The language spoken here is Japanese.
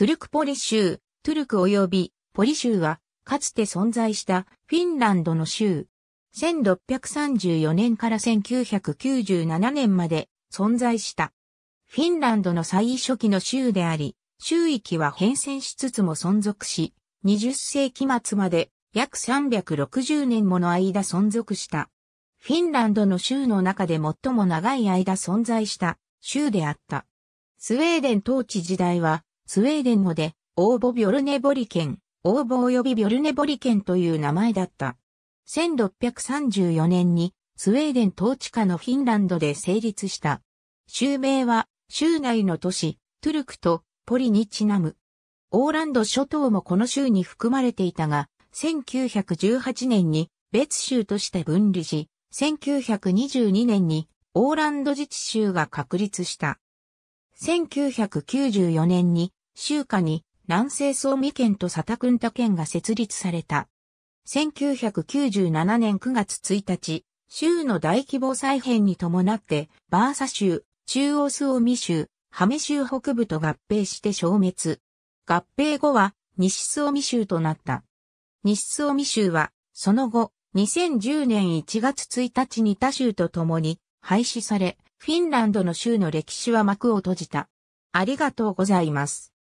トゥルクポリ州、トゥルク及びポリ州は、かつて存在したフィンランドの州。1634年から1997年まで存在した。フィンランドの最初期の州であり、州域は変遷しつつも存続し、20世紀末まで約360年もの間存続した。フィンランドの州の中で最も長い間存在した州であった。スウェーデン統治時代はスウェーデン語で、オーボ・ビョルネボリ県、オーボ及びビョルネボリ県という名前だった。1634年に、スウェーデン統治下のフィンランドで成立した。州名は、州内の都市、トゥルクとポリにちなむ。オーランド諸島もこの州に含まれていたが、1918年に別州として分離し、1922年にオーランド自治州が確立した。1994年に州下に南西総美県と佐田君タ県が設立された。1997年9月1日、州の大規模再編に伴って、バーサ州、中央スオミ州、ハメ州北部と合併して消滅。合併後は、西スオミ州となった。西スオミ州は、その後、2010年1月1日に他州と共に廃止され、フィンランドの州の歴史は幕を閉じた。ありがとうございます。